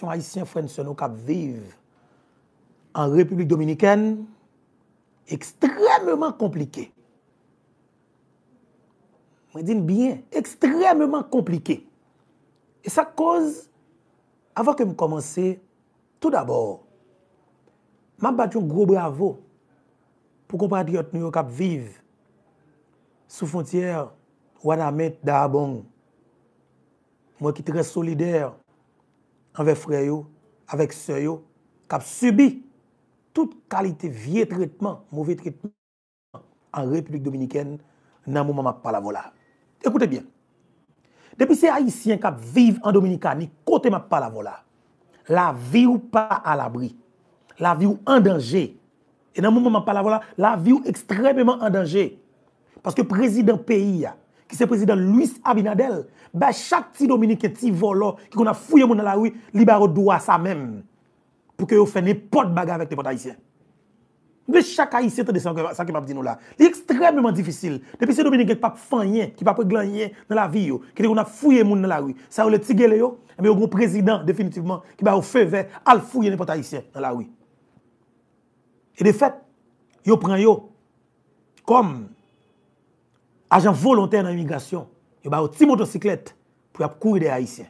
population haïtienne frère cap vive en République dominicaine extrêmement compliqué Je dis bien, extrêmement compliqué Et ça cause, avant que je commence, tout d'abord, je bat un gros bravo pour compatriotes nous Cap-Vive, sous frontière Wanamet d'Abon. Moi qui suis très solidaire avec frères, avec soeur, qui a subi toute qualité vieux traitement, mauvais traitement en République dominicaine dans le moment où je parle. Écoutez bien. Depuis ces Haïtiens qui vivent en Dominicanie, côté ma la voilà. la vie ou pas à l'abri, la vie ou en danger. Et dans le moment où je parle la vie ou extrêmement en danger. Parce que le président pays, qui c'est président Luis Abinadel, ben chaque petit Dominique qui volant, qui qu'on a fouillé mon dans la rue, libère droit ça même pour que vous fassiez n'importe bagarre avec les potes haïtiens. Mais chaque haïtien de ça qui m'a dit nous là. C'est extrêmement difficile. Depuis ce Dominique qui pas fanyen, qui pas gagner dans la vie qui qu'on a fouillé moun dans la rue. Ça le le yo, mais eh au président définitivement qui va au feu vert les fouiller n'importe haïtien dans la rue. Et de fait, yo prend yo comme ajan volontèr nan imigasyon, yo ba ou ti motosiklet pou yap kouride a Aisyen.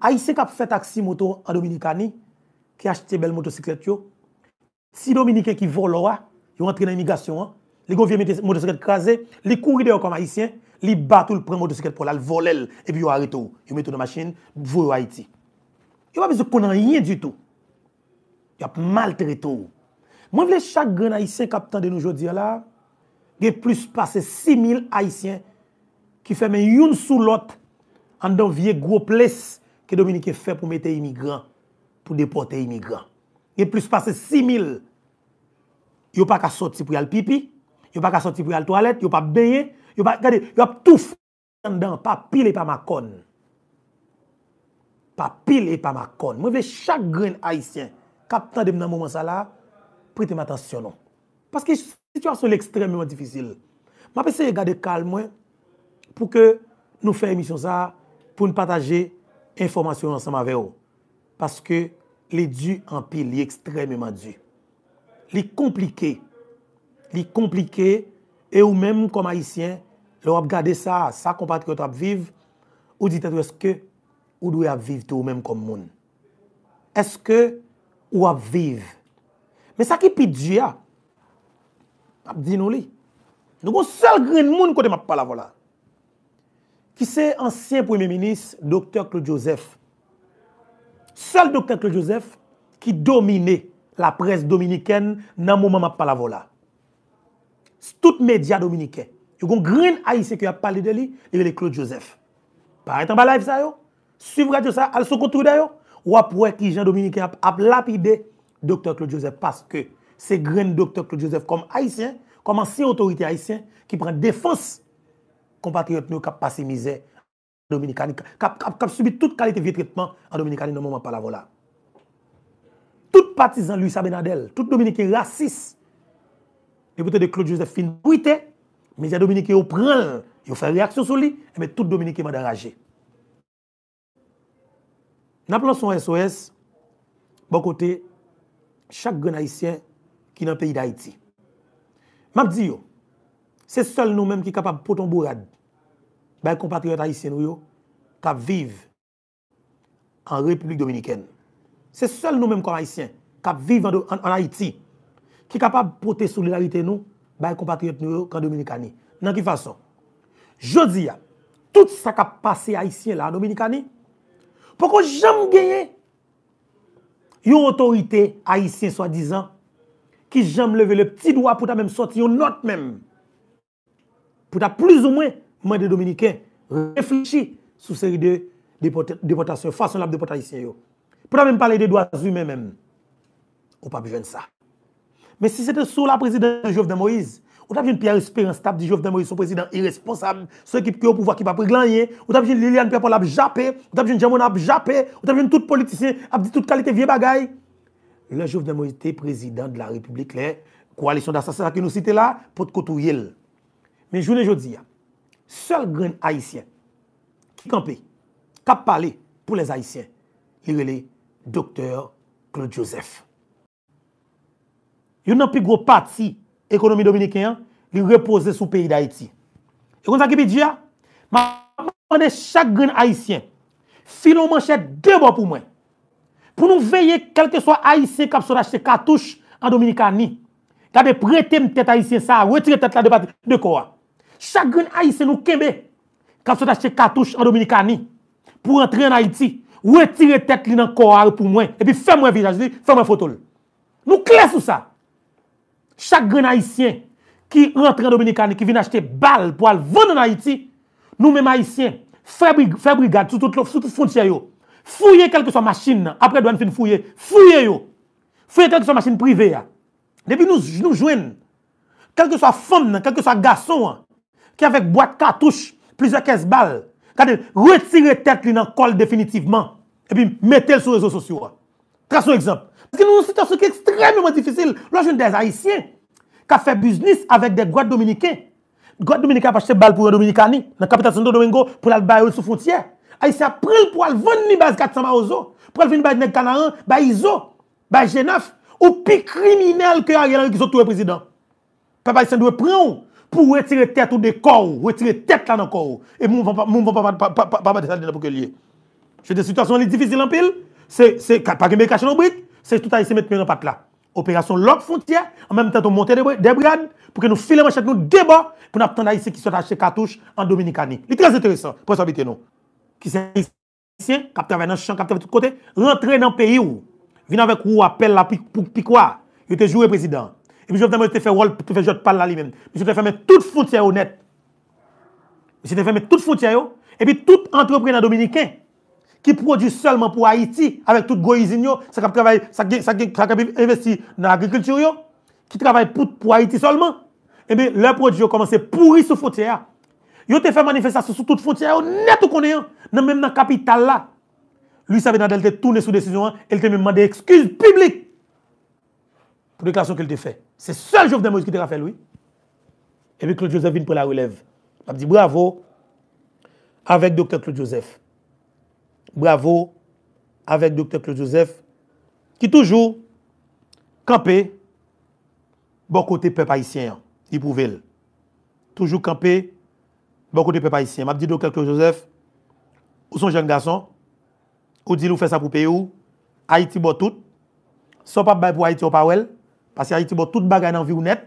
A Aisyen kap fè taksi moto an Dominika ni, ki achte bel motosiklet yo, ti Dominiken ki vol lo a, yo antre nan imigasyon an, li gòvye motosiklet krasè, li kouride yo kom Aisyen, li bat ou l prè motosiklet pou lal vol el, e bi yo a retou, yo metou nan machin, vou yo Aiti. Yo ba bezou konan yin di tou, yo ap mal teretou. Mwen vle chak gwen Aisyen kap tan den noujou dir la, a plus 6 6.000 haïtiens qui ferment une sous l'autre en un vieux gros place que Dominique immigrants, pour pour déporter immigrants. Il y a plus pase 6.000, pas pas sortir sortir pour aller pipi, pas qu'à y pour aller yal aller toilette, ils aller pas pas. Regardez, ils pas tout fè pas dan, pa pas et pas ma et pas e Pas conne. Mwen vle Haïtien, chaque Situasyon li ekstrememan difisil. Ma pesè li gade kal mwen pou ke nou fè emisyon sa pou nou pataje informasyon ansan ma veyo. Paske li di an pi li ekstrememan di. Li komplike. Li komplike e ou menm kon ma isyen lor ap gade sa, sa kompate ki ot ap viv ou ditèd wè skè ou dwe ap viv te ou menm kon moun. Eske ou ap viv. Men sa ki pi di ya m'a dit nous li. Nous avons seul grand monde côté m'a parlé voilà. Qui c'est ancien premier ministre docteur Claude Joseph. Seul docteur Claude Joseph qui dominait la presse dominicaine dans e le moment m'a parlé voilà. Tout média dominicain. Il y a un grand haïtien qui a parlé de lui, il est Claude Joseph. Par exemple, live ça yo. Suivre radio ça, al se d'ailleurs. Ou après qui Jean Dominique a, a lapidé docteur Claude Joseph parce que c'est grain docteur Claude Joseph comme haïtien, comme ancien autorité haïtien qui prend défense compatriotes nous qui passé misère en Dominicanie, qui subi toute qualité de traitement en Dominicani... dans le moment par la voilà. Tout partisan Luis Abinadel, tout Dominicain raciste, et peut-être Claude Joseph fin mais il y a Dominicain au prend, Il fait réaction sur lui, mais tout Dominicain m'a enragé. Nous son SOS, bon côté, chaque grand haïtien ki nan peyi d'Haïti. Map di yo, se sol nou menm ki kapab poton bourad, baye kompatriyot haïtien nou yo, kap viv an Republik Dominikèn. Se sol nou menm kon haïtien, kap viv an Haïti, ki kapab pote solilarytè nou, baye kompatriyot nou yo, kan Dominikèn ni. Nan ki fason, jodi ya, tout sa kap pase haïtien la an Dominikèn ni, poko jam genye, yon otorite haïtien soa dizan, qui j'aime lever le petit doigt pour ta même sortir une note même. Pour ta plus ou moins, moi des Dominicains, réfléchis sur série de déportation, façon la déportation. Pour ta même parler des doigts humains même. Ou pas besoin de ça. Mais si c'était sous la présidence de Jovenel Moïse, ou t'as vu Pierre Espérance, t'as dit Jovenel Moïse, son président irresponsable, son équipe qui au pouvoir qui va pas rien, ou t'as vu Liliane pour pour jappé, ou t'as vu Jamon la jappé, ou t'as vu tout politicien a dit toute qualité vieux bagaille. le Jouvenementité Président de la République, lè Koalisyon d'Assassinat ki nou site la, potkotou yel. Men jounen joudia, sel gren haïtien, ki kanpe, ka pale pou les haïtien, li rele Dr. Claude Joseph. Yon nan pi gwo pati ekonomi dominikian, li repose sou peyi da Haiti. Yon nan ki pe diya, ma mwane chak gren haïtien, si nou manchet debò pou mwen, pou nou veye kelte so a Aisyen kapso d'achete katouche an Dominika ni, kade prete mtete Aisyen sa, wetire tete la debat de kouwa. Chak gren Aisyen nou keme, kapso d'achete katouche an Dominika ni, pou entre an Aiti, wetire tete li nan kouwa pou mwen, e pi fem mwen vijaj li, fem mwen fotol. Nou klesou sa. Chak gren Aisyen, ki entre an Dominika ni, ki vine achete bal pou al vende an Aiti, nou menm Aisyen, febrigade sou tout frontier yo, Fouiller quelque soit machine, après douane fin fouiller, fouiller yo. Fouiller quelque soit machine privée Depuis nous nous joignent quelque soit femme, quelque soit garçon hein, qui avec boîte cartouche, plusieurs 15 balles, retirer tête dans dans col définitivement et puis mettez-le sur les réseaux sociaux. Hein. Traçons exemple. Parce que nous avons une situation qui est extrêmement difficile. Là, je des Haïtiens qui ont fait business avec des droits dominicains. Les dominicains ont acheté balles pour les dominicains dans la capitale Santo Domingo, pour la bailler sous frontière. Aïssa a pris le poil, vendre ni base 400 maozo, pour le base des canarin, ba Iso, ba G9, ou plus criminel que Ariel Henry qui sont tous les présidents. Papa Haïtien doit prendre pour retirer tête ou des corps, retirer tête là dans corps. Et mon papa, mon papa, papa, de pour C'est des situations difficiles en pile. C'est, c'est, pas que caché nos brique, c'est tout à ici mettre dans patte là. Opération Lock Frontière, en même temps, on monte des brigades pour que nous filer manchette nous débat pour nous attendre ici qui soit acheté cartouche en Dominicanie. C'est très intéressant. Pour s'habiter nous qui sont haïtiens, qui travaillent dans le champ, qui travaillent de tous côtés, rentrer dans le pays où, viennent avec où appel là, pour quoi Ils était joué président. Et puis, je vais faire rôle, tu fais jeu de parle là lui-même. Je vais fermer toute frontière honnête. Je vais fermer toute frontière. Et puis, tout entrepreneur dominicain qui produit seulement pour Haïti, avec tout les ça qui travaille, ça investi dans l'agriculture, qui travaille pour, pour Haïti seulement. Et bien, leurs produits ont commencé pourrir sous frontière. Ils ont fait manifestation sur toute frontière, net qu'on est, dans même dans la capitale là. Lui, ça veut dire qu'elle était tournée sous décision, hein. elle a même demandé excuse publique pour les déclaration qu'elle a fait. C'est le seul jour de Moïse qui t'a fait, lui. Et puis Claude Joseph vient pour la relève. Je dit bravo avec docteur Claude Joseph. Bravo avec docteur Claude Joseph qui toujours campé bon côté peuple haïtien. Hein, il pouvait. Toujours campé Beaucoup de peuples haïtiens. Je dis quelque Joseph, ou son jeune garçon, ou dit nous fait ça pour payer ou, Haïti bon tout. Sans pas pour Haïti ou pas parce que Haïti bon tout bagaille dans vie ou net.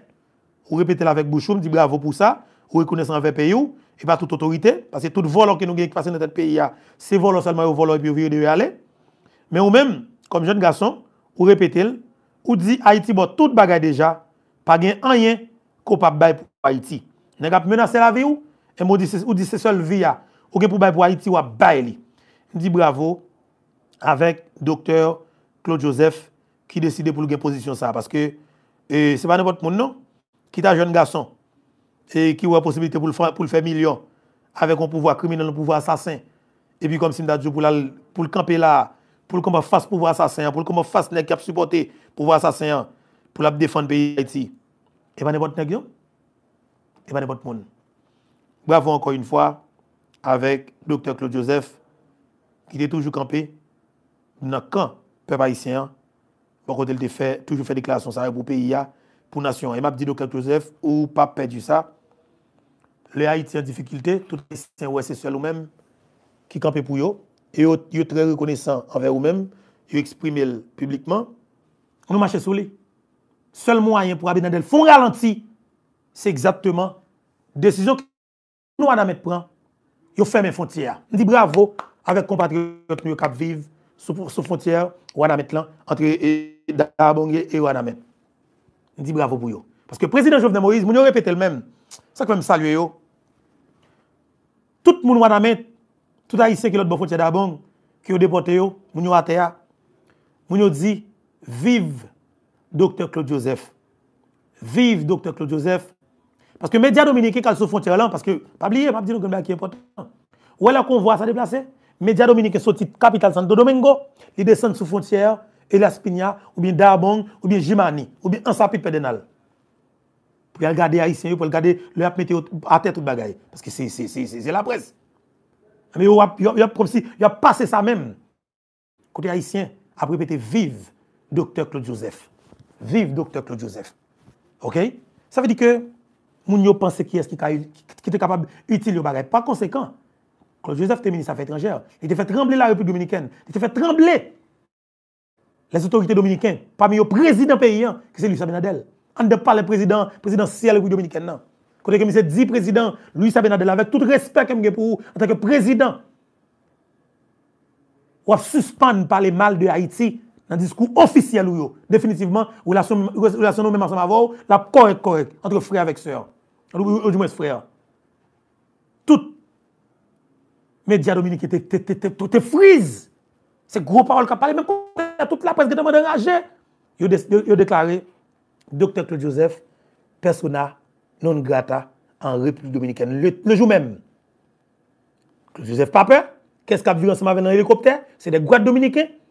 Ou répétez avec Bouchoum, dit bravo pour ça, ou reconnaissant avec pays ou, et pas toute autorité, parce que tout volant que nous avons passé dans notre pays, c'est volant seulement au volant et puis au de aller. Mais ou même, comme jeune garçon, ou répétez, ou dit Haïti bon tout bagaille déjà, pas gain rien qu'on pas bail pour Haïti. N'est-ce pas menacé la vie ou, et moi, ou dis c'est seul via, ou pour bay pour Haïti ou Je Dis bravo avec docteur Claude Joseph qui décide pour le position ça parce que eh, ce n'est pas n'importe monde non qui est un jeune garçon et qui a la possibilité pour le faire, pour million avec un pouvoir criminel, un pouvoir assassin. Et puis comme si dit pour, pour le camper là, pour le combat face pouvoir assassin, pour le combat face nèg qui pouvoir assassin, pour la défendre pays Haïti. Et pas n'importe nèg n'importe monde. Bravo encore une fois avec Dr. Claude Joseph, qui est toujours campé dans le camp peuple haïtien. Bon côté, fait, toujours fait déclaration ça pour pays, pour nation. Et m'a dit Dr. Joseph, ou pas perdu ça. Les Haïtiens en difficulté, tout les ouais, c'est seul ou même qui campé pour eux. Et ils sont très reconnaissants envers eux-mêmes. Ils expriment publiquement. Nous marchons sur les. Seul moyen pour Abinadel font ralenti, c'est exactement décision nous avons a prend, yo frontières. Nous a dit bravo avec les compatriotes qui vivent sous la frontière entre Dabongé et Wanamet. On dit bravo pour eux. parce que le président Jovenel Moïse, nous répété le même. Ça que même saluer yo. Tout le monde Wanamet, tout haïtien qui l'autre bon frontière d'Abong qui a déporté yo, qui yo dit vive docteur Claude Joseph. Vive docteur Claude Joseph parce que Média Dominique dominicains, quand ils sont là, parce que, pas oublier, pas dire que qui important. Où est qu'on voit ça déplacer Médias dominicains sont capitale Santo Domingo, ils descendent sous frontière, Spinia, ou bien Dabong, ou bien Jimani, ou bien Ansapi Pédénal. Pour regarder Haïtien, pour regarder le mettre à tête tout bagaille. Parce que c'est la presse. Mais il a a passé ça même. Côté Haïtien, après répété vive Docteur Claude Joseph. Vive Docteur Claude Joseph. OK? Ça veut dire que moun yo pense qui est qui, est était capable utile le bagage. Par conséquent, Claude Joseph était ministre des Affaires étrangères. Il a fait trembler la République dominicaine. Il a fait trembler les autorités dominicaines. Parmi le président paysans, qui c'est Luis Sabinadel. On ne parle pas le président, président de la République dominicaine. Non. Quand je me dit président, Luis Abinadel, avec tout respect que je pour vous, en tant que président, ou suspendre parler mal de Haïti dans le discours officiel ou Définitivement, relation, relation nous même ensemble avant, la correct, correct, entre frères et soeurs ou du moins frère. Tout. Média Dominique était frise. C'est gros paroles qui parlé, Même quand toute la presse qui demande enragée, ils ont déclaré Docteur Claude Joseph, persona non grata en République Dominicaine. Le, jour même, Claude Joseph peur. qu'est-ce qu'il a vu ensemble avec un hélicoptère C'est des droits dominicains